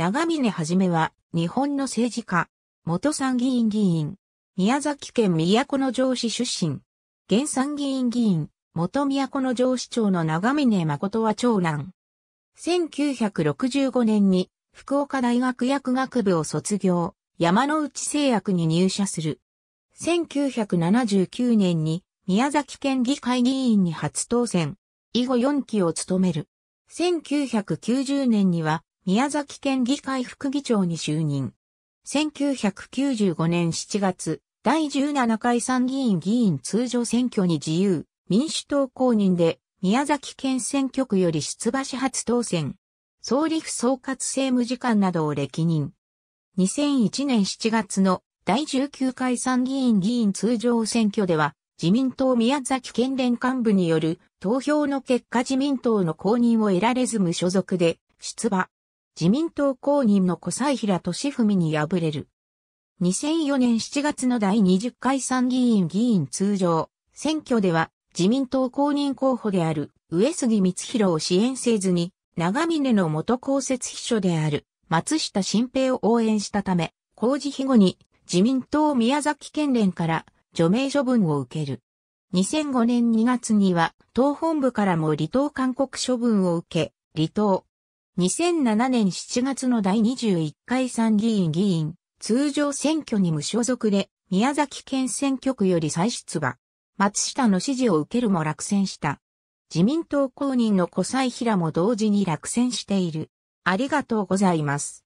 長峰はじめは、日本の政治家、元参議院議員、宮崎県都城市出身、現参議院議員、元都城市長の長峰誠は長男。1965年に、福岡大学薬学部を卒業、山内製薬に入社する。1979年に、宮崎県議会議員に初当選、以後4期を務める。1990年には、宮崎県議会副議長に就任。1995年7月、第17回参議院議員通常選挙に自由、民主党公認で、宮崎県選挙区より出馬し初当選。総理府総括政務次官などを歴任。2001年7月の第19回参議院議員通常選挙では、自民党宮崎県連幹部による投票の結果自民党の公認を得られず無所属で出馬。自民党公認の小西平俊文に敗れる。2004年7月の第20回参議院議員通常選挙では自民党公認候補である上杉光弘を支援せずに長峰の元公設秘書である松下新平を応援したため、公示費後に自民党宮崎県連から除名処分を受ける。2005年2月には党本部からも離党勧告処分を受け、離党、2007年7月の第21回参議院議員、通常選挙に無所属で、宮崎県選挙区より再出馬。松下の支持を受けるも落選した。自民党公認の小西平も同時に落選している。ありがとうございます。